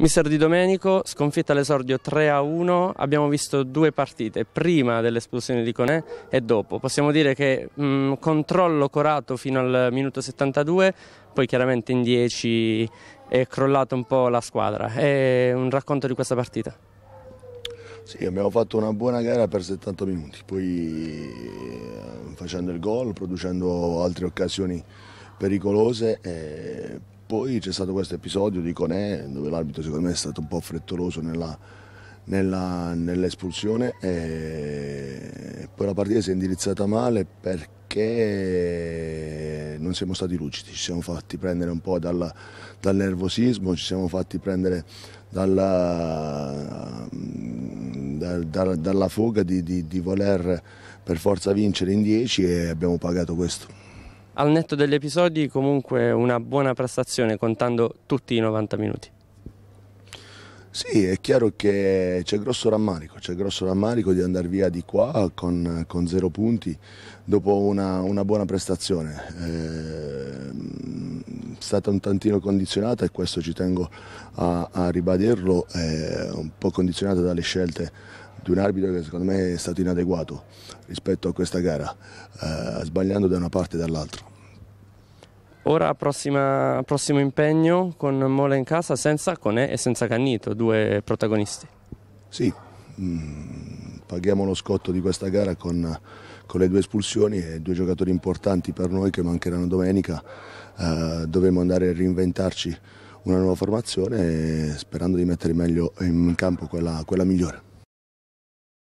Mister Di Domenico, sconfitta all'esordio 3-1, abbiamo visto due partite, prima dell'esplosione di Conè e dopo. Possiamo dire che mh, mm, controllo corato fino al minuto 72, poi chiaramente in 10 è crollata un po' la squadra. È un racconto di questa partita. Sì, abbiamo fatto una buona gara per 70 minuti, poi eh, facendo il gol, producendo altre occasioni pericolose. E eh, poi c'è stato questo episodio di Conè dove l'arbitro secondo me è stato un po' frettoloso nella, nella, nell'espulsione e poi la partita si è indirizzata male perché non siamo stati lucidi, ci siamo fatti prendere un po' dal, dal nervosismo, ci siamo fatti prendere dalla, da, dalla fuga di, di, di voler per forza vincere in 10 e abbiamo pagato questo al netto degli episodi comunque una buona prestazione contando tutti i 90 minuti. Sì, è chiaro che c'è grosso rammarico, c'è grosso rammarico di andare via di qua con, con zero punti dopo una, una buona prestazione. È ehm, stata un tantino condizionata e questo ci tengo a, a ribadirlo, eh, un po' condizionata dalle scelte di un arbitro che secondo me è stato inadeguato rispetto a questa gara, eh, sbagliando da una parte e dall'altra. Ora prossima, prossimo impegno con Mola in casa senza Conè e senza Cannito, due protagonisti. Sì, mh, mm, paghiamo lo scotto di questa gara con, con, le due espulsioni e due giocatori importanti per noi che mancheranno domenica. Eh, dovremo andare a reinventarci una nuova formazione sperando di mettere meglio in campo quella, quella migliore.